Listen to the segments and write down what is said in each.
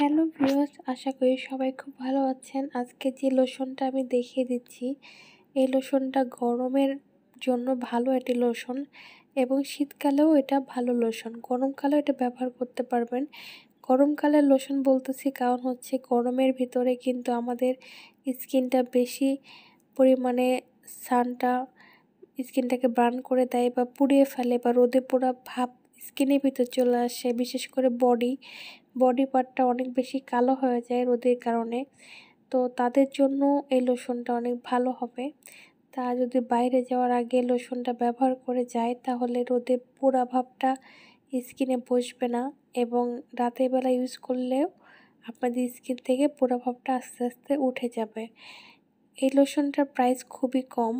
hello viewers আশা করি সবাই খুব ভালো আছেন আজকে যে লোশনটা আমি দেখিয়ে দিচ্ছি এই লোশনটা গরমের জন্য ভালো একটি লোশন এবং শীতকালেও এটা ভালো লোশন গরমকালেও এটা ব্যবহার করতে পারবেন গরমকালের লোশন বলতেছি কারণ হচ্ছে গরমের ভিতরে কিন্তু আমাদের স্কিনটা বেশি পরিমাণে সানটা স্কিনটাকে বার্ন করে দেয় বা পুড়িয়ে ফেলে বা রোদে পোড়া ভাব স্কিনের ভিতর চলে আসে বিশেষ করে বডি বডি পার্টটা অনেক বেশি কালো হয়ে যায় রোদের কারণে তো তাদের জন্য এই লোশনটা অনেক ভালো হবে তা যদি বাইরে যাওয়ার আগে লোশনটা ব্যবহার করে যায় তাহলে রোদে পোড়া ভাবটা স্কিনে বসবে না এবং রাতের বেলা ইউজ করলেও আপনাদের স্কিন থেকে পোড়া ভাবটা আস্তে আস্তে উঠে যাবে এই লোশনটার প্রাইস খুবই কম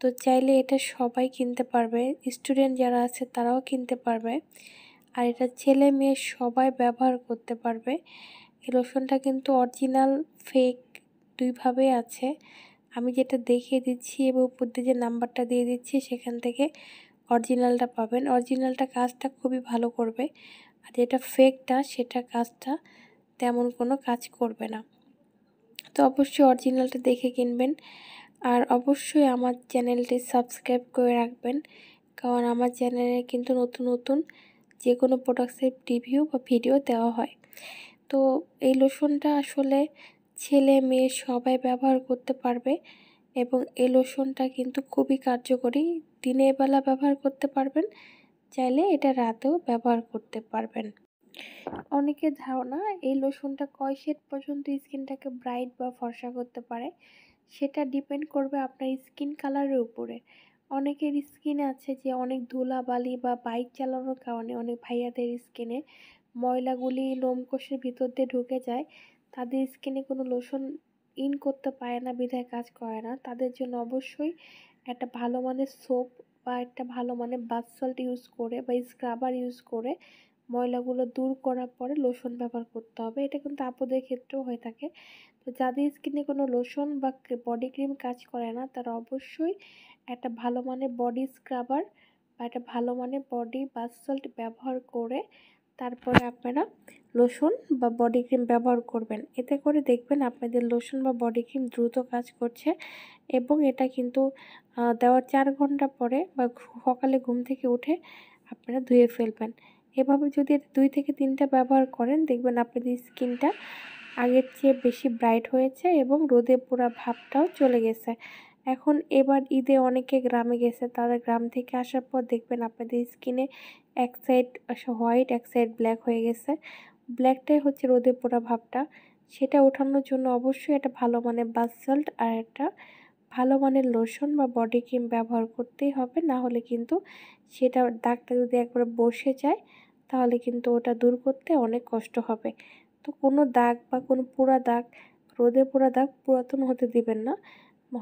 তো চাইলে এটা সবাই কিনতে পারবে স্টুডেন্ট যারা আছে তারাও কিনতে পারবে আর এটা ছেলে মেয়ে সবাই ব্যবহার করতে পারবে এই লোশনটা কিন্তু অরিজিনাল ফেক দুইভাবে আছে আমি যেটা দেখিয়ে দিচ্ছি এবং উপর দিয়ে যে নাম্বারটা দিয়ে দিচ্ছি সেখান থেকে অরিজিনালটা পাবেন অরিজিনালটা কাজটা খুবই ভালো করবে আর যেটা ফেকটা সেটা কাজটা তেমন কোনো কাজ করবে না তো অবশ্যই অরিজিনালটা দেখে কিনবেন আর অবশ্যই আমার চ্যানেলটি সাবস্ক্রাইব করে রাখবেন কারণ আমার চ্যানেলে কিন্তু নতুন নতুন যে কোনো প্রোডাক্টসের রিভিউ বা ভিডিও দেওয়া হয় তো এই লোশনটা আসলে ছেলে মেয়ে সবাই ব্যবহার করতে পারবে এবং এই লোশনটা কিন্তু খুবই কার্যকরী দিনের বেলা ব্যবহার করতে পারবেন চাইলে এটা রাতেও ব্যবহার করতে পারবেন অনেকের ধারণা এই লোশনটা কয় শেড পর্যন্ত স্কিনটাকে ব্রাইট বা ফর্সা করতে পারে সেটা ডিপেন্ড করবে আপনার স্কিন কালারের উপরে অনেকের স্কিনে আছে যে অনেক ধুলাবালি বা বাইক চালানোর কারণে অনেক ভাইয়াদের স্কিনে ময়লাগুলি লোমকোষের ভিতর দিয়ে ঢুকে যায় তাদের স্কিনে কোনো লোশন ইন করতে পারে না বিধায় কাজ করে না তাদের জন্য অবশ্যই একটা ভালো মানের সোপ বা একটা ভালো মানের বাথ সল্ট ইউজ করে বা স্ক্রাবার ইউজ করে ময়লাগুলো দূর করার পরে লোশন ব্যবহার করতে হবে এটা কিন্তু আপদের ক্ষেত্রেও হয়ে থাকে তো যাদের স্কিনে কোনো লোশন বা বডি ক্রিম কাজ করে না তারা অবশ্যই একটা ভালো মানের বডি স্ক্রাবার বা একটা ভালো মানের বডি বা সল্ট ব্যবহার করে তারপরে আপনারা লোশন বা বডি ক্রিম ব্যবহার করবেন এতে করে দেখবেন আপনাদের লোশন বা বডি ক্রিম দ্রুত কাজ করছে এবং এটা কিন্তু দেওয়ার চার ঘন্টা পরে বা সকালে ঘুম থেকে উঠে আপনারা ধুয়ে ফেলবেন এভাবে যদি দুই থেকে তিনটা ব্যবহার করেন দেখবেন আপনাদের স্কিনটা আগের চেয়ে বেশি ব্রাইট হয়েছে এবং রোদে পোড়া ভাবটাও চলে গেছে এখন এবার ঈদে অনেকে গ্রামে গেছে তারা গ্রাম থেকে আসার পর দেখবেন আপনাদের স্কিনে এক সাইড হোয়াইট এক সাইড ব্ল্যাক হয়ে গেছে ব্ল্যাকটাই হচ্ছে রোদে পোড়া ভাবটা সেটা ওঠানোর জন্য অবশ্যই একটা ভালো মানে বাস সল্ট আর একটা ভালো মানের লোশন বা বডি ক্রিম ব্যবহার করতেই হবে না হলে কিন্তু সেটা দাগটা যদি একবার বসে যায় তাহলে কিন্তু ওটা দূর করতে অনেক কষ্ট হবে তো কোনো দাগ বা কোনো পোড়া দাগ রোদে পোড়া দাগ পুরাতন হতে দিবেন না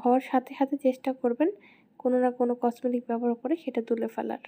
হওয়ার সাথে সাথে চেষ্টা করবেন কোনো না কোনো কসমেটিক ব্যবহার করে সেটা তুলে ফেলার